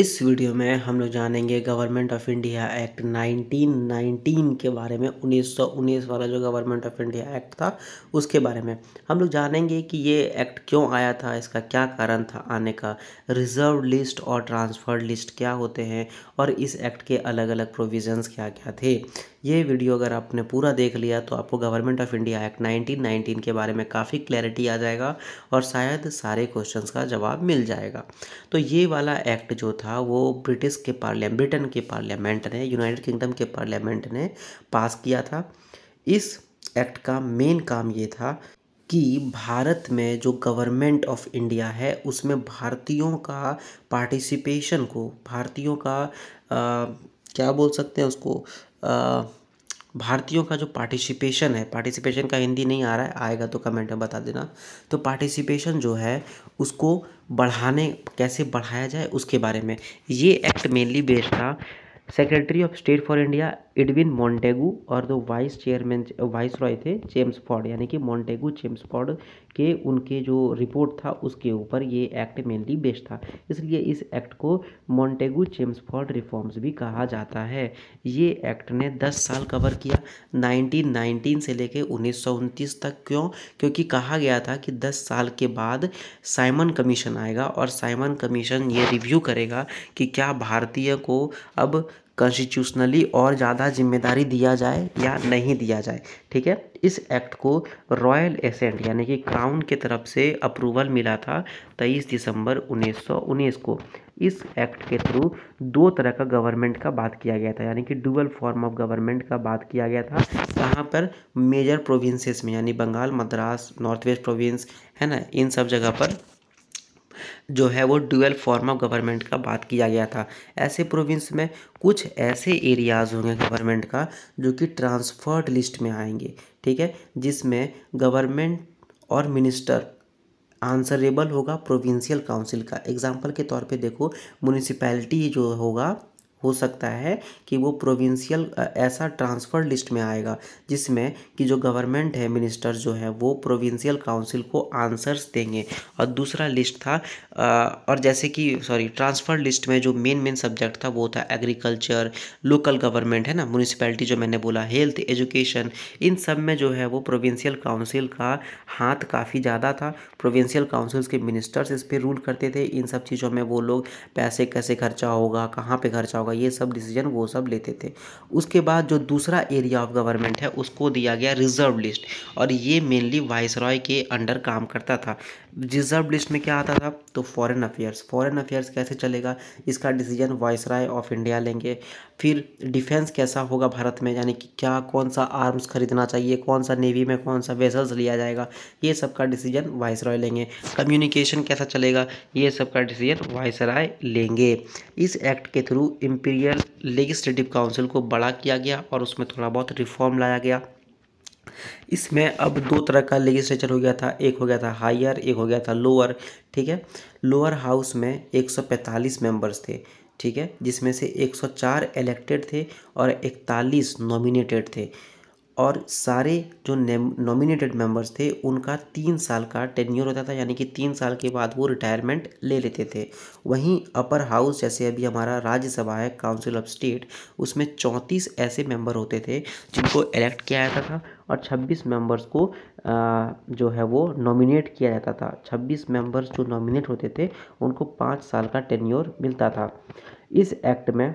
इस वीडियो में हम लोग जानेंगे गवर्नमेंट ऑफ इंडिया एक्ट 1919 के बारे में 1919 वाला जो गवर्नमेंट ऑफ इंडिया एक्ट था उसके बारे में हम लोग जानेंगे कि ये एक्ट क्यों आया था इसका क्या कारण था आने का रिजर्व लिस्ट और ट्रांसफर लिस्ट क्या होते हैं और इस एक्ट के अलग अलग प्रोविजंस क्या क्या थे ये वीडियो अगर आपने पूरा देख लिया तो आपको गवर्नमेंट ऑफ इंडिया एक्ट 1919 के बारे में काफ़ी क्लैरिटी आ जाएगा और शायद सारे क्वेश्चंस का जवाब मिल जाएगा तो ये वाला एक्ट जो था था वो ब्रिटिश के पार्लियामेंट ब्रिटेन के पार्लियामेंट ने यूनाइटेड किंगडम के पार्लियामेंट ने पास किया था इस एक्ट का मेन काम ये था कि भारत में जो गवर्नमेंट ऑफ इंडिया है उसमें भारतीयों का पार्टिसिपेशन को भारतीयों का आ, क्या बोल सकते हैं उसको आ, भारतीयों का जो पार्टिसिपेशन है पार्टिसिपेशन का हिंदी नहीं आ रहा है आएगा तो कमेंट में बता देना तो पार्टिसिपेशन जो है उसको बढ़ाने कैसे बढ़ाया जाए उसके बारे में ये एक्ट मेनली बेस्ड था secretary of state for India Edwin Montagu और जो वाइस चेयरमैन वाइस रॉय थे जेम्स फॉर्ड यानी कि मोंटेगू जेम्स फॉर्ड के उनके जो रिपोर्ट था उसके ऊपर ये एक्ट मेनली बेस्ड था इसलिए इस एक्ट को मोंटेगू जेम्स फॉर्ड रिफॉर्म्स भी कहा जाता है ये एक्ट ने 10 साल कवर किया 1919 से लेकर उन्नीस तक क्यों क्योंकि कहा गया था कि दस साल के बाद साइमन कमीशन आएगा और साइमन कमीशन ये रिव्यू करेगा कि क्या भारतीय को अब कॉन्स्टिट्यूशनली और ज़्यादा जिम्मेदारी दिया जाए या नहीं दिया जाए ठीक है इस एक्ट को रॉयल एसेंट यानी कि क्राउन के तरफ से अप्रूवल मिला था 23 दिसंबर 1919 को इस एक्ट के थ्रू दो तरह का गवर्नमेंट का बात किया गया था यानी कि डुअल फॉर्म ऑफ गवर्नमेंट का बात किया गया था कहाँ पर मेजर प्रोविंसेस में यानी Bengal Madras north west province है ना इन सब जगह पर जो है वो ड्यूअल फॉर्म ऑफ गवर्नमेंट का बात किया गया था ऐसे प्रोविंस में कुछ ऐसे एरियाज़ होंगे गवर्नमेंट का जो कि ट्रांसफर्ड लिस्ट में आएंगे ठीक है जिसमें गवर्नमेंट और मिनिस्टर आंसरेबल होगा प्रोविंशियल काउंसिल का एग्जाम्पल के तौर पे देखो म्यूनिसिपैलिटी जो होगा हो सकता है कि वो प्रोविंशियल ऐसा ट्रांसफ़र लिस्ट में आएगा जिसमें कि जो गवर्नमेंट है मिनिस्टर जो है वो प्रोविंशियल काउंसिल को आंसर्स देंगे और दूसरा लिस्ट था और जैसे कि सॉरी ट्रांसफ़र लिस्ट में जो मेन मेन सब्जेक्ट था वो था एग्रीकल्चर लोकल गवर्नमेंट है ना म्यूनसिपैलिटी जो मैंने बोला हेल्थ एजुकेशन इन सब में जो है वो प्रोविंशियल काउंसिल का हाथ काफ़ी ज़्यादा था प्रोविंशियल काउंसिल्स के मिनिस्टर्स इस पर रूल करते थे इन सब चीज़ों में वो लोग पैसे कैसे खर्चा होगा कहाँ पर खर्चा होगा होगा ये सब डिसीजन वो सब लेते थे उसके बाद जो दूसरा एरिया ऑफ गवर्नमेंट है उसको दिया गया रिजर्व लिस्ट और ये मेनली वाइस के अंडर काम करता था रिजर्व लिस्ट में क्या आता था तो फॉरेन अफेयर्स फॉरेन अफेयर्स कैसे चलेगा इसका डिसीजन वाइसराय ऑफ इंडिया लेंगे फिर डिफेंस कैसा होगा भारत में यानी कि क्या कौन सा आर्म्स खरीदना चाहिए कौन सा नेवी में कौन सा वेसल्स लिया जाएगा ये सब का डिसीजन वाइसराय लेंगे कम्युनिकेशन कैसा चलेगा ये सब का डिसीजन वाइसराय लेंगे इस एक्ट के थ्रू इम्पीरियल लेजिस्लेटिव काउंसिल को बड़ा किया गया और उसमें थोड़ा बहुत रिफॉर्म लाया गया इसमें अब दो तरह का लेजिस्लेचर हो गया था एक हो गया था हायर एक हो गया था लोअर ठीक है लोअर हाउस में 145 मेंबर्स थे ठीक है जिसमें से 104 इलेक्टेड थे और 41 नॉमिनेटेड थे और सारे जो नॉमिनेटेड मेंबर्स थे उनका तीन साल का टेन्योर होता था यानी कि तीन साल के बाद वो रिटायरमेंट ले लेते थे वहीं अपर हाउस जैसे अभी हमारा राज्यसभा है काउंसिल ऑफ स्टेट उसमें चौंतीस ऐसे मेंबर होते थे जिनको इलेक्ट किया जाता था और 26 मेंबर्स को आ, जो है वो नॉमिनेट किया जाता था 26 मेंबर्स जो नॉमिनेट होते थे उनको पाँच साल का टेन्योर मिलता था इस एक्ट में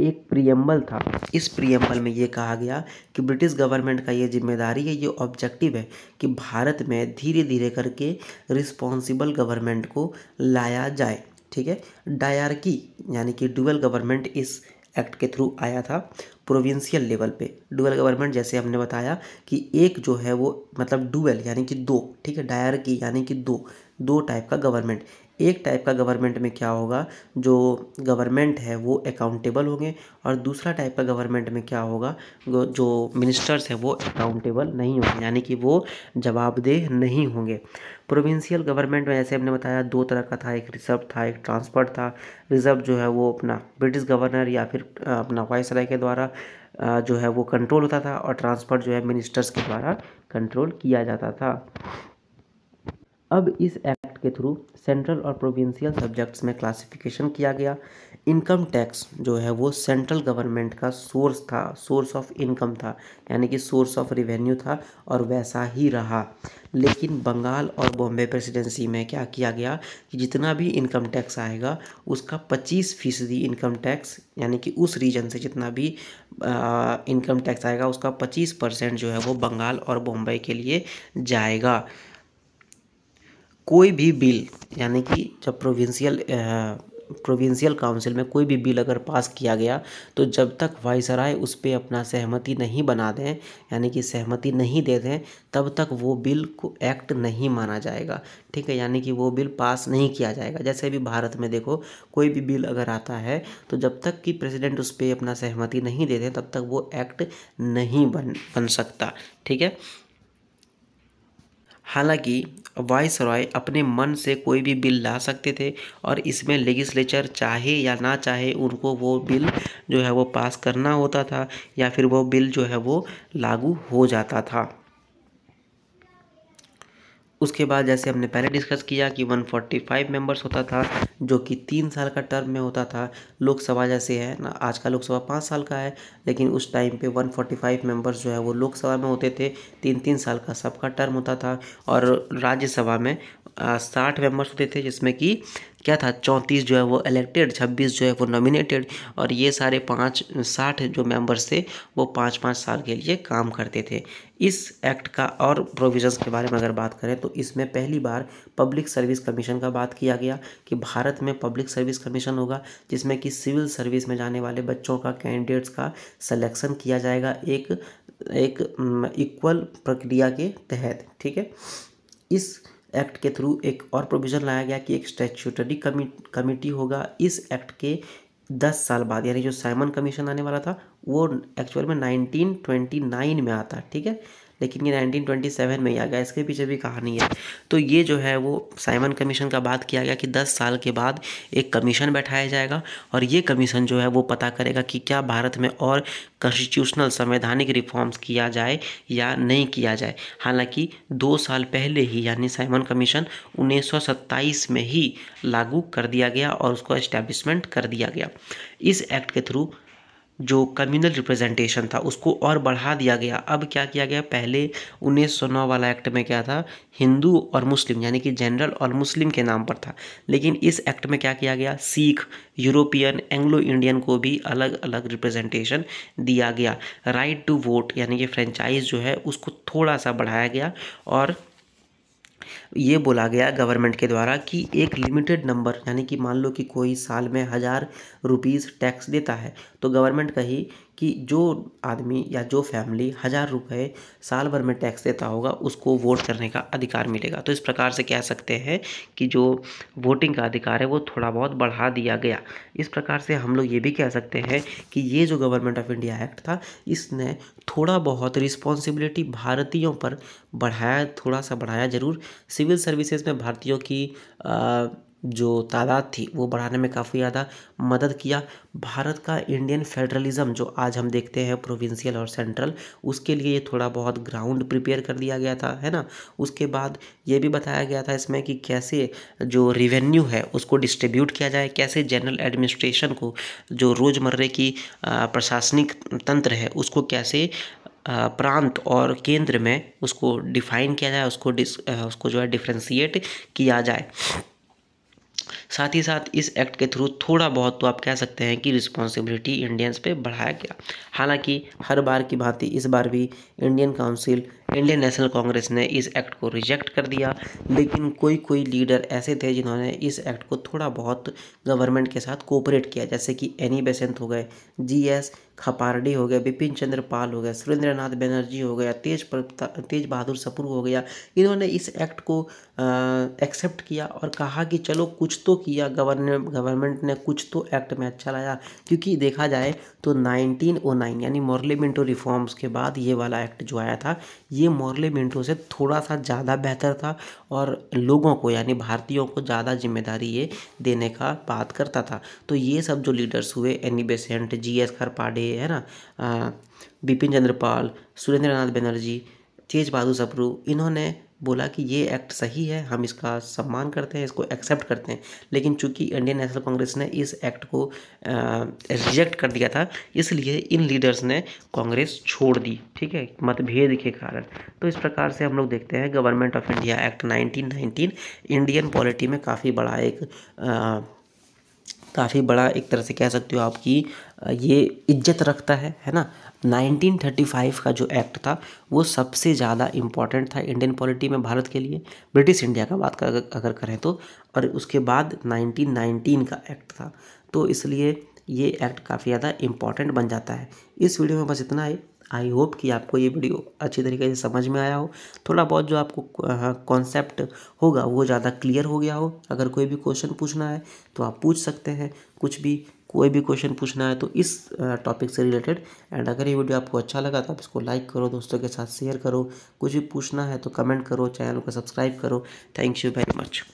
एक प्रियम्बल था इस प्रियम्बल में ये कहा गया कि ब्रिटिश गवर्नमेंट का ये जिम्मेदारी है ये ऑब्जेक्टिव है कि भारत में धीरे धीरे करके रिस्पॉन्सिबल गवर्नमेंट को लाया जाए ठीक है डायरकी यानी कि डुअल गवर्नमेंट इस एक्ट के थ्रू आया था प्रोविंशियल लेवल पे डुअल गवर्नमेंट जैसे हमने बताया कि एक जो है वो मतलब डुअल यानी कि दो ठीक है डायरकी यानी कि दो दो टाइप का गवर्नमेंट एक टाइप का गवर्नमेंट में क्या होगा जो गवर्नमेंट है वो अकाउंटेबल होंगे और दूसरा टाइप का गवर्नमेंट में क्या होगा जो मिनिस्टर्स हैं वो अकाउंटेबल नहीं होंगे यानी कि वो जवाबदेह नहीं होंगे प्रोविंशियल गवर्नमेंट में जैसे हमने बताया दो तरह का था एक रिजर्व था एक ट्रांसफर था रिजर्व जो है वो अपना ब्रिटिश गवर्नर या फिर अपना वाइस राय के द्वारा जो है वो कंट्रोल होता था और ट्रांसफ़र जो है मिनिस्टर्स के द्वारा कंट्रोल किया जाता था अब इस एक्ट के थ्रू सेंट्रल और प्रोविंशियल सब्जेक्ट्स में क्लासिफिकेशन किया गया इनकम टैक्स जो है वो सेंट्रल गवर्नमेंट का सोर्स था सोर्स ऑफ इनकम था यानी कि सोर्स ऑफ रिवेन्यू था और वैसा ही रहा लेकिन बंगाल और बॉम्बे प्रेसिडेंसी में क्या किया गया कि जितना भी इनकम टैक्स आएगा उसका 25 फीसदी इनकम टैक्स यानी कि उस रीजन से जितना भी इनकम टैक्स आएगा उसका 25 परसेंट जो है वो बंगाल और बॉम्बे के लिए जाएगा कोई भी बिल यानी कि जब प्रोविंशियल प्रोविंशियल काउंसिल में कोई भी बिल अगर पास किया गया तो जब तक वाइसराय उस पर अपना सहमति नहीं बना दें यानी कि सहमति नहीं दे दें तब तक वो बिल को एक्ट नहीं माना जाएगा ठीक है यानी कि वो बिल पास नहीं किया जाएगा जैसे अभी भारत में देखो कोई भी बिल अगर आता है तो जब तक कि प्रेसिडेंट उस पर अपना सहमति नहीं दे दें तब तक वो एक्ट नहीं बन बन सकता ठीक है हालांकि वाइस रॉय अपने मन से कोई भी बिल ला सकते थे और इसमें लेजिस्लेचर चाहे या ना चाहे उनको वो बिल जो है वो पास करना होता था या फिर वो बिल जो है वो लागू हो जाता था उसके बाद जैसे हमने पहले डिस्कस किया कि 145 मेंबर्स होता था जो कि तीन साल का टर्म में होता था लोकसभा जैसे है ना आज का लोकसभा पाँच साल का है लेकिन उस टाइम पे 145 मेंबर्स जो है वो लोकसभा में होते थे तीन तीन साल का सबका टर्म होता था और राज्यसभा में साठ मेंबर्स होते थे जिसमें कि क्या था चौंतीस जो है वो इलेक्टेड छब्बीस जो है वो नॉमिनेटेड और ये सारे पाँच साठ जो मेंबर्स थे वो पाँच पाँच साल के लिए काम करते थे इस एक्ट का और प्रोविजंस के बारे में अगर बात करें तो इसमें पहली बार पब्लिक सर्विस कमीशन का बात किया गया कि भारत में पब्लिक सर्विस कमीशन होगा जिसमें कि सिविल सर्विस में जाने वाले बच्चों का कैंडिडेट्स का सिलेक्शन किया जाएगा एक एक इक्वल प्रक्रिया के तहत ठीक है इस एक्ट के थ्रू एक और प्रोविज़न लाया गया कि एक स्टैचूटरी कमी कमेटी होगा इस एक्ट के दस साल बाद यानी जो साइमन कमीशन आने वाला था वो एक्चुअल में नाइनटीन ट्वेंटी नाइन में आता है ठीक है लेकिन ये 1927 में ही आ गया इसके पीछे भी कहानी है तो ये जो है वो साइमन कमीशन का बात किया गया कि 10 साल के बाद एक कमीशन बैठाया जाएगा और ये कमीशन जो है वो पता करेगा कि क्या भारत में और कॉन्स्टिट्यूशनल संवैधानिक रिफॉर्म्स किया जाए या नहीं किया जाए हालांकि दो साल पहले ही यानी साइमन कमीशन उन्नीस में ही लागू कर दिया गया और उसको एस्टेब्लिशमेंट कर दिया गया इस एक्ट के थ्रू जो कम्युनल रिप्रेजेंटेशन था उसको और बढ़ा दिया गया अब क्या किया गया पहले उन्नीस सौ नौ वाला एक्ट में क्या था हिंदू और मुस्लिम यानी कि जनरल और मुस्लिम के नाम पर था लेकिन इस एक्ट में क्या किया गया सिख यूरोपियन एंग्लो इंडियन को भी अलग अलग रिप्रेजेंटेशन दिया गया राइट टू वोट यानी कि फ्रेंचाइज जो है उसको थोड़ा सा बढ़ाया गया और ये बोला गया गवर्नमेंट के द्वारा कि एक लिमिटेड नंबर यानी कि मान लो कि कोई साल में हज़ार रुपीज़ टैक्स देता है तो गवर्नमेंट कही कि जो आदमी या जो फैमिली हज़ार रुपये साल भर में टैक्स देता होगा उसको वोट करने का अधिकार मिलेगा तो इस प्रकार से कह सकते हैं कि जो वोटिंग का अधिकार है वो थोड़ा बहुत बढ़ा दिया गया इस प्रकार से हम लोग ये भी कह सकते हैं कि ये जो गवर्नमेंट ऑफ इंडिया एक्ट था इसने थोड़ा बहुत रिस्पॉन्सिबिलिटी भारतीयों पर बढ़ाया थोड़ा सा बढ़ाया ज़रूर सिविल सर्विसेज में भारतीयों की आ, जो तादाद थी वो बढ़ाने में काफ़ी ज़्यादा मदद किया भारत का इंडियन फेडरलिज़म जो आज हम देखते हैं प्रोविंशियल और सेंट्रल उसके लिए ये थोड़ा बहुत ग्राउंड प्रिपेयर कर दिया गया था है ना उसके बाद ये भी बताया गया था इसमें कि कैसे जो रिवेन्यू है उसको डिस्ट्रीब्यूट किया जाए कैसे जनरल एडमिनिस्ट्रेशन को जो रोज़मर्रे की प्रशासनिक तंत्र है उसको कैसे प्रांत और केंद्र में उसको डिफाइन किया जाए उसको डिस उसको जो है डिफ्रेंशिएट किया जाए साथ ही साथ इस एक्ट के थ्रू थोड़ा बहुत तो आप कह सकते हैं कि रिस्पॉन्सिबिलिटी इंडियंस पे बढ़ाया गया हालांकि हर बार की भांति इस बार भी Indian council Indian National Congress ने इस एक्ट को रिजेक्ट कर दिया लेकिन कोई कोई लीडर ऐसे थे जिन्होंने इस एक्ट को थोड़ा बहुत गवर्नमेंट के साथ कोऑपरेट किया जैसे कि एनी बेसेंट हो गए जी एस खपारडी हो गया बिपिन चंद्र पाल हो गया सुरेंद्र नाथ बनर्जी हो गया तेज तेज बहादुर सपूर हो गया इन्होंने इस एक्ट को एक्सेप्ट किया और कहा कि चलो कुछ तो किया गवर्नमेंट गवर्नमेंट ने कुछ तो एक्ट में अच्छा लाया क्योंकि देखा जाए तो 1909 यानी मॉर्ले मिंटो रिफॉर्म्स के बाद ये वाला एक्ट जो आया था ये मॉर्ले मिंटो से थोड़ा सा ज़्यादा बेहतर था और लोगों को यानी भारतीयों को ज़्यादा जिम्मेदारी ये देने का बात करता था तो ये सब जो लीडर्स हुए Annie Besant G S Khaparde है ना बिपिन चंद्रपाल सुरेंद्र नाथ बनर्जी तेज बहादुर सप्रू इन्होंने बोला कि ये एक्ट सही है हम इसका सम्मान करते हैं इसको एक्सेप्ट करते हैं लेकिन चूंकि इंडियन नेशनल कांग्रेस ने इस एक्ट को रिजेक्ट कर दिया था इसलिए इन लीडर्स ने कांग्रेस छोड़ दी ठीक है मतभेद के कारण तो इस प्रकार से हम लोग देखते हैं government of India act 1919 Indian polity में काफ़ी बड़ा एक आ, काफ़ी बड़ा एक तरह से कह सकते हो आपकी ये इज्जत रखता है है ना 1935 का जो एक्ट था वो सबसे ज़्यादा इम्पॉर्टेंट था इंडियन पॉलिटी में भारत के लिए ब्रिटिश इंडिया का बात कर, अगर करें तो और उसके बाद 1919 का एक्ट था तो इसलिए ये एक्ट काफ़ी ज़्यादा इम्पॉर्टेंट बन जाता है इस वीडियो में बस इतना ही आई होप कि आपको ये वीडियो अच्छी तरीके से समझ में आया हो थोड़ा बहुत जो आपको कॉन्सेप्ट होगा वो ज़्यादा क्लियर हो गया हो अगर कोई भी क्वेश्चन पूछना है तो आप पूछ सकते हैं कुछ भी कोई भी क्वेश्चन पूछना है तो इस टॉपिक से रिलेटेड एंड अगर ये वीडियो आपको अच्छा लगा तो आप इसको लाइक करो दोस्तों के साथ शेयर करो कुछ भी पूछना है तो कमेंट करो चैनल को सब्सक्राइब करो थैंक यू वेरी मच